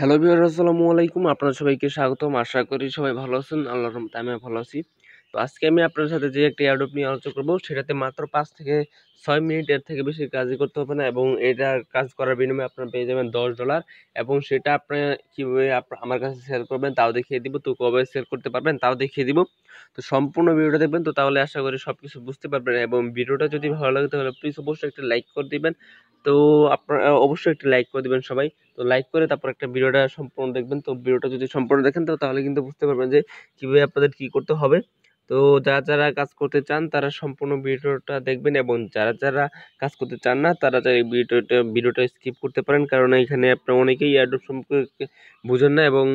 hello Bihar আসসালামু আলাইকুম আপনার সবাইকে স্বাগতম আশা করি সবাই ভালো আছেন আল্লাহ রহমতে আমি ভালো আছি তো আজকে আমি আপনার সাথে যে একটি অ্যাডপ নিয়ে আলোচনা করবো সেটাতে মাত্র পাঁচ থেকে ছয় মিনিটের থেকে বেশি কাজই করতে হবে না এবং এটা কাজ করার বিনিময়ে আপনারা পেয়ে যাবেন দশ ডলার এবং সেটা আপনি কীভাবে আমার কাছে শেয়ার করবেন তাও দেখিয়ে দিব তো কবে শেয়ার করতে পারবেন তাও দেখিয়ে দিব তো সম্পূর্ণ ভিডিওটা দেখবেন তো তাহলে আশা করি সব কিছু বুঝতে পারবেন এবং ভিডিওটা যদি ভালো লাগে তাহলে প্লিজ অবশ্যই একটা লাইক করে দিবেন তো আপনারা অবশ্যই একটা লাইক করে দেবেন সবাই তো লাইক করে তারপর একটা ভিডিওটা সম্পূর্ণ দেখবেন তো ভিডিওটা যদি সম্পূর্ণ দেখেন তো তাহলে কিন্তু বুঝতে পারবেন যে কীভাবে আপনাদের কী করতে হবে তো যারা যারা কাজ করতে চান তারা সম্পূর্ণ ভিডিওটা দেখবেন এবং যারা যারা কাজ করতে চান না তারা এই ভিডিওটা ভিডিওটা স্কিপ করতে পারেন কারণ এখানে আপনার অনেকেই অ্যাডপ সম্পর্কে বুঝেন না এবং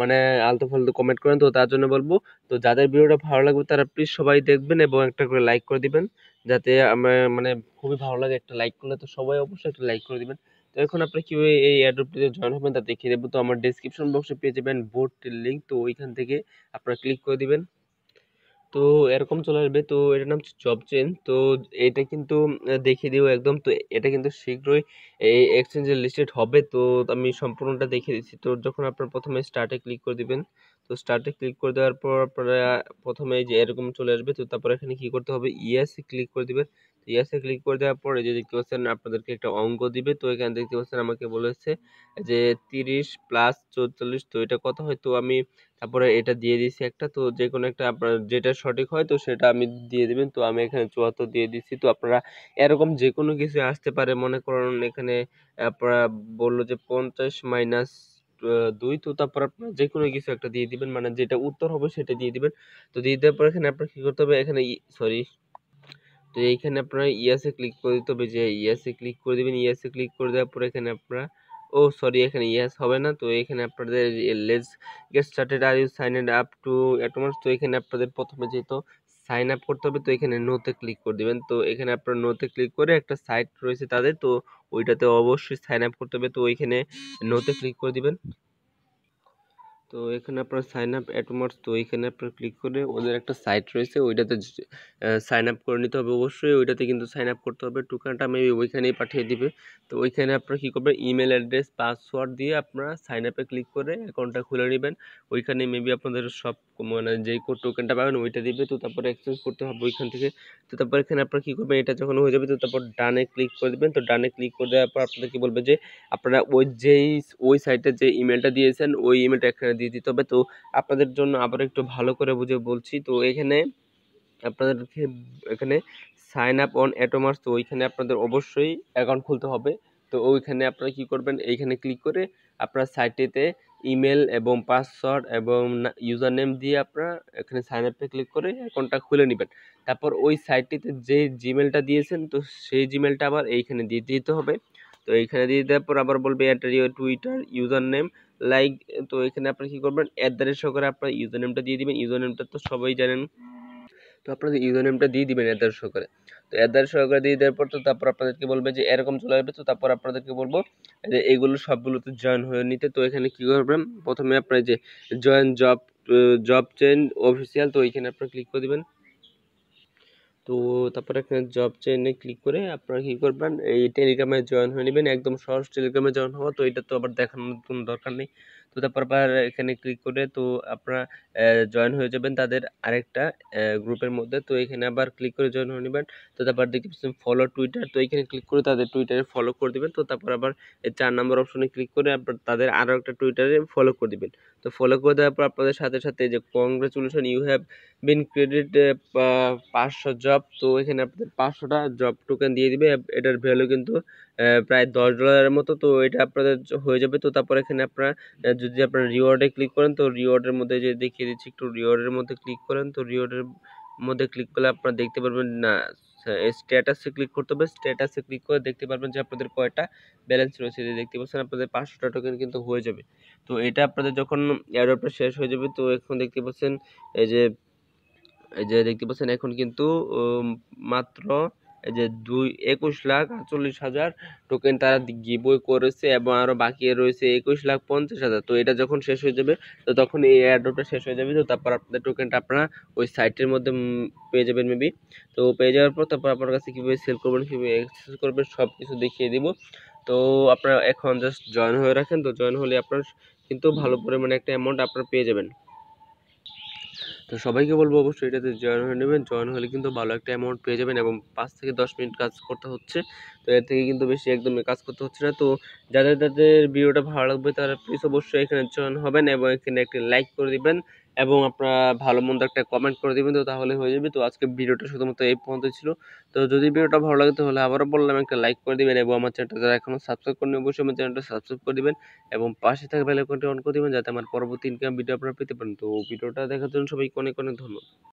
মানে আলতু ফালতু কমেন্ট করেন তো তার জন্য বলবো তো যাদের ভিডিওটা ভালো লাগবে তারা প্লিজ সবাই দেখবেন এবং একটা করে লাইক করে দিবেন যাতে আমার মানে খুবই ভালো লাগে একটা লাইক করলে তো সবাই অবশ্যই একটা লাইক করে দিবেন তো এখন আপনি কীভাবে এই অ্যাডপ্টিতে জয়েন হবেন তা দেখিয়ে দেবো তো আমার ডিসক্রিপশন বক্সে পেয়ে যাবেন বোর্ডটির লিঙ্ক তো ওইখান থেকে আপনারা ক্লিক করে দিবেন তো এরকম চলে আসবে তো এটার নাম জব চেন তো এটা কিন্তু দেখিয়ে দিও একদম তো এটা কিন্তু শীঘ্রই এই এক্সচেঞ্জে লিস্টেড হবে তো আমি সম্পূর্ণটা দেখিয়ে দিচ্ছি তো যখন আপনার প্রথমে স্টার্টে ক্লিক করে দিবেন তো স্টার্টে ক্লিক করে দেওয়ার পর আপনারা প্রথমে যে এরকম চলে আসবে তো তারপর এখানে কি করতে হবে ইয়েসে ক্লিক করে দিবেন ইয়েসে ক্লিক করে দেওয়ার পরে যে দেখতে পাচ্ছেন আপনাদেরকে একটা অঙ্ক দিবে তো এখানে দেখতে পাচ্ছেন আমাকে বলেছে যে তিরিশ প্লাস চৌচল্লিশ তো এটা কত হয় তো আমি তারপরে এটা দিয়ে দিয়েছি একটা তো যে কোনো একটা আপনার যেটা সঠিক হয় তো সেটা আমি দিয়ে দেবেন তো আমি এখানে চুয়াত্তর দিয়ে দিচ্ছি তো আপনারা এরকম যে কোনো কিছু আসতে পারে মনে করুন এখানে আপনারা বললো যে পঞ্চাশ মাইনাস দুই তো তারপর আপনার যে কোনো কিছু একটা দিয়ে দিবেন মানে যেটা উত্তর হবে সেটা দিয়ে দিবেন তো দিয়ে দেওয়ার পর এখানে আপনার কী করতে হবে এখানে সরি তো এইখানে আপনারা ইয়াসে ক্লিক করে দিতে হবে যে ইয়াসে ক্লিক করে দেবেন ইয়াসে ক্লিক করে দেওয়ার পর এখানে আপনারা ও oh, সরি এখানে ইয়েস হবে না তো এখানে আপনাদের let's get started are you sign up to অ্যাটোমাস তো এখানে আপনাদের প্রথমে যেহেতু সাইন আপ করতে হবে তো এখানে নোতে ক্লিক করে দেবেন তো এখানে আপনারা নোতে ক্লিক করে একটা সাইট রয়েছে তাদের তো ওইটাতে অবশ্যই সাইন আপ করতে হবে তো ওইখানে নোতে ক্লিক করে দিবেন তো এখানে আপনার সাইন আপ অ্যাটমার্স তো এখানে আপনার ক্লিক করে ওদের একটা সাইট রয়েছে ওইটাতে সাইন আপ করে নিতে হবে অবশ্যই ওইটাতে কিন্তু সাইন আপ করতে হবে টোকানটা মেবি ওইখানেই পাঠিয়ে দিবে তো ওইখানে আপনারা কী করবেন ইমেল অ্যাড্রেস পাসওয়ার্ড দিয়ে আপনারা সাইন আপে ক্লিক করে অ্যাকাউন্টটা খুলে নেবেন ওইখানে মেবি আপনাদের সব মানে যেই টোকেনটা পাবেন ওইটা দিবে তো তারপরে এক্সচেঞ্জ করতে হবে ওইখান থেকে তো তারপর এখানে আপনারা কী করবেন এটা যখন হয়ে যাবে তো তারপর ডানে ক্লিক করে দেবেন তো ডানে ক্লিক করে দেওয়ার পর আপনাদের কী বলবে যে আপনারা ওই যেই ওই সাইটে যে ইমেলটা দিয়েছেন ওই ইমেলটা এখানে দিয়ে দিতে হবে তো আপনাদের জন্য আবার একটু ভালো করে বুঝে বলছি তো এখানে আপনাদের এখানে সাইন আপ অন অ্যাটোমার্স তো ওইখানে আপনাদের অবশ্যই অ্যাকাউন্ট খুলতে হবে তো ওইখানে আপনারা কি করবেন এইখানে ক্লিক করে আপনার সাইটেতে ইমেল এবং পাসওয়ার্ড এবং ইউজার নেম দিয়ে আপনারা এখানে সাইন আপে ক্লিক করে অ্যাকাউন্টটা খুলে নেবেন তারপর ওই সাইটটিতে যে জিমেলটা দিয়েছেন তো সেই জিমেলটা আবার এইখানে দিয়ে দিতে হবে তো এইখানে দিয়ে দেওয়ার পর আবার বলবে enter your Twitter user name like তো এখানে আপনারা কী করবেন অ্যাট দ্য রেট সহকারে আপনার ইউজার নেমটা দিয়ে দিবেন ইউজার নেমটা তো সবাই জানেন তো আপনাদের ইউজার নেমটা দিয়ে দিবেন অ্যাট দ্য সহকারে তো অ্যাট সহকারে দিয়ে দেওয়ার পর তো তারপর আপনাদেরকে বলবে যে এরকম চলে আসবে তো তারপর আপনাদেরকে বলবো যে এগুলো সবগুলোতে জয়েন হয়ে নিতে তো এখানে কী করবেন প্রথমে আপনার যে join job job chain official তো ওইখানে আপনারা ক্লিক করে দেবেন তো তারপরে এখানে জব চেনে ক্লিক করে আপনারা কী করবেন এই টেলিগ্রামে জয়েন হয়ে নেবেন একদম সহজ টেলিগ্রামে জয়েন হওয়া তো এটা তো আবার দেখানোর কোনো দরকার নেই তো তারপর আবার এখানে ক্লিক করে তো আপনারা জয়েন হয়ে যাবেন তাদের আরেকটা গ্রুপের মধ্যে তো এখানে আবার ক্লিক করে জয়েন হয়ে নেবেন তো তারপর দেখতে পাচ্ছেন ফলো টুইটার তো এখানে ক্লিক করে তাদের টুইটারে ফলো করে দেবেন তো তারপর আবার চার নম্বর অপশনে ক্লিক করে আপনার তাদের আরও একটা টুইটারে ফলো করে দেবেন তো ফলো করে দেওয়ার পর আপনাদের সাথে সাথে যে congratulation you have been credit পাঁচশো জব তো এখানে আপনাদের পাঁচশোটা জব টোকেন দিয়ে দিবে এটার ভ্যালু কিন্তু প্রায় দশ ডলারের মতো তো এটা আপনাদের হয়ে যাবে তো তারপর এখানে আপনারা যদি আপনারা রিওয়ার্ডে ক্লিক করেন তো রিওয়ার্ডের মধ্যে যে দেখিয়ে দিচ্ছি একটু রিওয়ার্ডের মধ্যে ক্লিক করেন তো রিওয়ার্ডের মধ্যে ক্লিক করলে আপনারা দেখতে পারবেন না স্ট্যাটাসে ক্লিক করতে হবে স্ট্যাটাসে ক্লিক করে দেখতে পারবেন যে আপনাদের কয়টা ব্যালেন্স রয়েছে যে দেখতে পাচ্ছেন আপনাদের পাঁচশোটা টোকেন কিন্তু হয়ে যাবে তো এটা আপনাদের যখন অ্যাডপটা শেষ হয়ে যাবে তো এখন দেখতে পাচ্ছেন এই যে এই যে দেখতে পাচ্ছেন এখন কিন্তু মাত্র এই যে দুই একুশ লাখ আটচল্লিশ হাজার টোকেন তারা গিবই করেছে এবং আরও বাকি রয়েছে একুশ লাখ পঞ্চাশ হাজার তো এটা যখন শেষ হয়ে যাবে তো তখন এই অ্যাডপটা শেষ হয়ে যাবে তো তারপর আপনাদের টোকেনটা আপনারা ওই সাইটের মধ্যে পেয়ে যাবেন মেবি তো পেয়ে যাওয়ার পর তারপর আপনার কাছে কীভাবে সেল করবেন কীভাবে এক্সেস করবেন সব কিছু দেখিয়ে দিব তো আপনারা এখন জাস্ট জয়েন হয়ে রাখেন তো জয়েন হলে আপনার কিন্তু ভালো পরিমাণে একটা অ্যামাউন্ট আপনারা পেয়ে যাবেন তো সবাইকে বলবো অবশ্যই এটাতে জয়েন হয়ে নেবেন জয়েন হলে কিন্তু ভালো একটা অ্যামাউন্ট পেয়ে যাবেন এবং পাঁচ থেকে দশ মিনিট কাজ করতে হচ্ছে তো এর থেকে কিন্তু বেশি একদম কাজ করতে হচ্ছে না তো যাদের যাদের ভিডিওটা ভালো লাগবে তারা প্লিজ অবশ্যই এখানে জয়েন হবেন এবং এখানে একটি লাইক করে দিবেন এবং আপনারা ভালো মন্দ একটা কমেন্ট করে দেবেন তো তাহলে হয়ে যাবে তো আজকে ভিডিওটা শুধুমাত্র এই পর্যন্ত ছিল তো যদি ভিডিওটা ভালো লাগে তাহলে আবারও বললাম একটা লাইক করে দেবেন এবং আমার চ্যানেলটা যারা এখনও সাবস্ক্রাইব করেন অবশ্যই আমার চ্যানেলটা সাবস্ক্রাইব করে দেবেন এবং পাশে থাকা বেলাইকনটি অন করে দেবেন যাতে আমার পরবর্তী ইনকাম ভিডিও আপনারা পেতে পারেন তো ভিডিওটা দেখার জন্য সবাইকে অনেক অনেক ধন্যবাদ